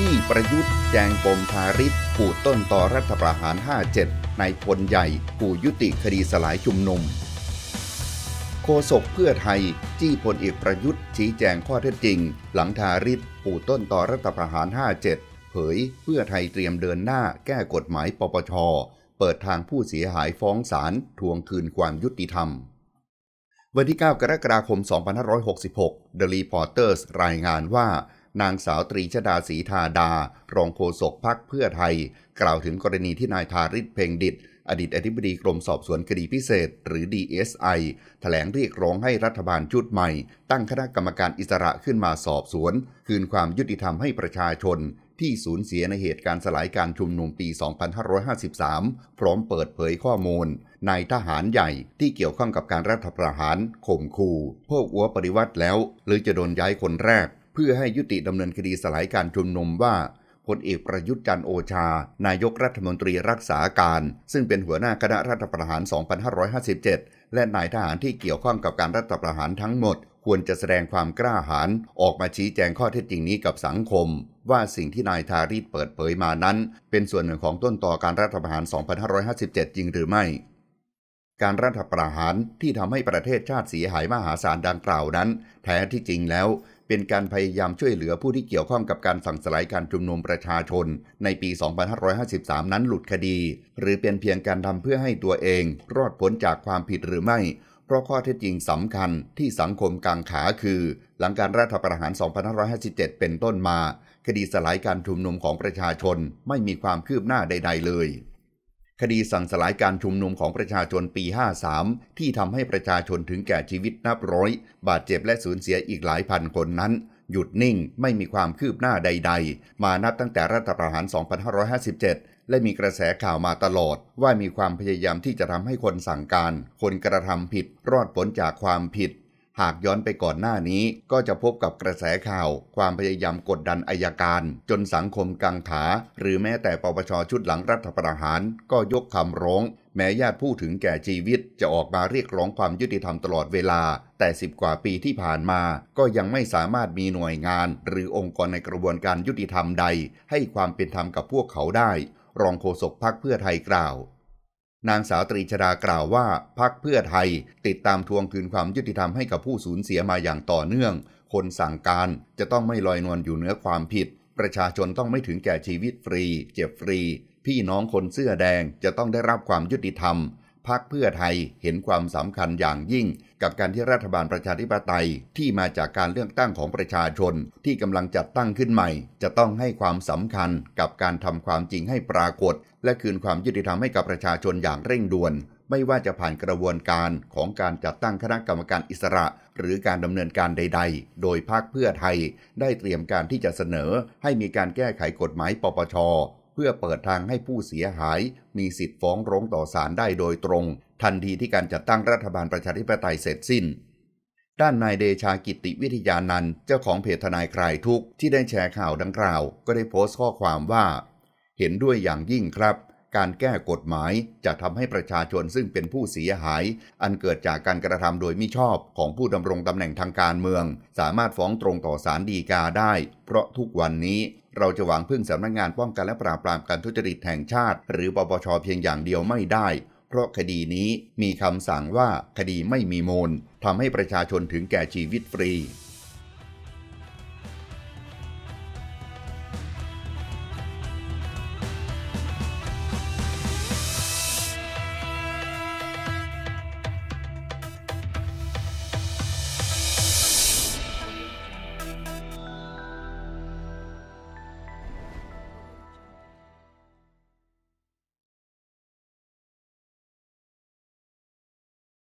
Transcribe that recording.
จี้ประยุทธ์แจงปมพาริสผู้ต้นต่อรัฐประหาร 57นายพลใหญ่ผู้ยุติคดีสลายชุมนุม โฆษกเพื่อไทยจี้พลเอกประยุทธ์ชี้แจงข้อเท็จจริง หลังทาริสผู้ต้นต่อรัฐประหาร 57 เผยเพื่อไทยเตรียมเดินหน้าแก้กฎหมายปปช เปิดทางผู้เสียหายฟ้องศาลทวงคืนความยุติธรรมวันที่9กรกฎาคม 2566 The Reporters รายงานว่านางสาวตรีชดาศรีธาดา รองโฆษกพักเพื่อไทย กล่าวถึงกรณีที่นายทาริศเพ่งดิตอดีตอธิบดีกรมสอบสวนคดีพิเศษ หรือ DSI แถลงเรียกร้องให้รัฐบาลชุดใหม่ตั้งคณะกรรมการอิสระขึ้นมาสอบสวน คืนความยุติธรรมให้ประชาชน ที่สูญเสียในเหตุการณ์สลายการชุมนุมปี 2553 พร้อมเปิดเผยข้อมูลนายทหารใหญ่ที่เกี่ยวข้องกับการรัฐประหารข่มขู่พวกอัวปริวัติแล้ว หรือจะโดนย้ายคนแรกเพื่อให้ยุติดำเนินคดีสลายการชุมนุมว่าพลเอกประยุทธ์จันโอชา นายกรัฐมนตรีรักษาการ ซึ่งเป็นหัวหน้าคณะรัฐประหาร 2557 และนายทหารที่เกี่ยวข้องกับการรัฐประหารทั้งหมดควรจะแสดงความกล้าหาญออกมาชี้แจงข้อเท็จจริงนี้กับสังคม ว่าสิ่งที่นายทารีตเปิดเผยมานั้น เป็นส่วนหนึ่งของต้นต่อการรัฐประหาร 2557 จริงหรือไม่การรัฐประหารที่ทำให้ประเทศชาติเสียหายมหาศาลดังกล่าวนั้นแท้ที่จริงแล้วเป็นการพยายามช่วยเหลือผู้ที่เกี่ยวข้องกับการสั่งสลายการชุมนุมประชาชนในปี 2553 นั้นหลุดคดี หรือเป็นเพียงการทำเพื่อให้ตัวเองรอดพ้นจากความผิดหรือไม่ เพราะข้อเท็จจริงสำคัญที่สังคมกางขาคือ หลังการรัฐประหาร 2557 เป็นต้นมา คดีสลายการชุมนุมของประชาชนไม่มีความคืบหน้าใด ๆ เลยคดีสั่งสลายการชุมนุมของประชาชนปี 53 ที่ทำให้ประชาชนถึงแก่ชีวิตนับร้อย บาดเจ็บและสูญเสียอีกหลายพันคนนั้น หยุดนิ่งไม่มีความคืบหน้าใดๆ มานับตั้งแต่รัฐประหาร 2557 และมีกระแสข่าวมาตลอดว่ามีความพยายามที่จะทำให้คนสั่งการ คนกระทำผิดรอดพ้นจากความผิดหากย้อนไปก่อนหน้านี้ก็จะพบกับกระแสข่าว ความพยายามกดดันอายการ จนสังคมกังขา หรือแม้แต่ปปชชุดหลังรัฐประหารก็ยกคำร้อง แม้ญาติผู้ถึงแก่ชีวิตจะออกมาเรียกร้องความยุติธรรมตลอดเวลา แต่สิบกว่าปีที่ผ่านมาก็ยังไม่สามารถมีหน่วยงานหรือองค์กรในกระบวนการยุติธรรมใด ให้ความเป็นธรรมกับพวกเขาได้ รองโฆษกพักเพื่อไทยกล่าวนางสาวตรีชดากล่าวว่า พักเพื่อไทย ติดตามทวงคืนความยุติธรรมให้กับผู้สูญเสียมาอย่างต่อเนื่อง คนสั่งการจะต้องไม่ลอยนวลอยู่เหนือความผิด ประชาชนต้องไม่ถึงแก่ชีวิตฟรี เจ็บฟรี พี่น้องคนเสื้อแดงจะต้องได้รับความยุติธรรมพักเพื่อไทยเห็นความสำคัญอย่างยิ่ง กับการที่รัฐบาลประชาธิปไตย ที่มาจากการเลือกตั้งของประชาชน ที่กำลังจัดตั้งขึ้นใหม่ จะต้องให้ความสำคัญกับการทำความจริงให้ปรากฏ และคืนความยุติธรรมให้กับประชาชนอย่างเร่งด่วน ไม่ว่าจะผ่านกระบวนการของการจัดตั้งคณะกรรมการอิสระ หรือการดำเนินการใด ๆ โดยภาคเพื่อไทย ได้เตรียมการที่จะเสนอ ให้มีการแก้ไขกฎหมาย ปปชเพื่อเปิดทางให้ผู้เสียหาย มีสิทธิ์ฟ้องร้องต่อศาลได้โดยตรง ทันทีที่การจัดตั้งรัฐบาลประชาธิปไตยเสร็จสิ้น ด้านนายเดชากิติวิทยานันท์เจ้าของเพจทนายคลายทุกข์ที่ได้แชร์ข่าวดังกล่าว ก็ได้โพสต์ข้อความว่า เห็นด้วยอย่างยิ่งครับ การแก้กฎหมายจะทำให้ประชาชนซึ่งเป็นผู้เสียหาย อันเกิดจากการกระทำโดยมิชอบของผู้ดำรงตำแหน่งทางการเมือง สามารถฟ้องตรงต่อศาลฎีกาได้ เพราะทุกวันนี้เราจะหวังพึ่งสำนักงงานป้องกันและปราบปรามการทุจริตแห่งชาติ หรือปปชเพียงอย่างเดียวไม่ได้ เพราะคดีนี้มีคำสั่งว่าคดีไม่มีมูลทำให้ประชาชนถึงแก่ชีวิตฟรี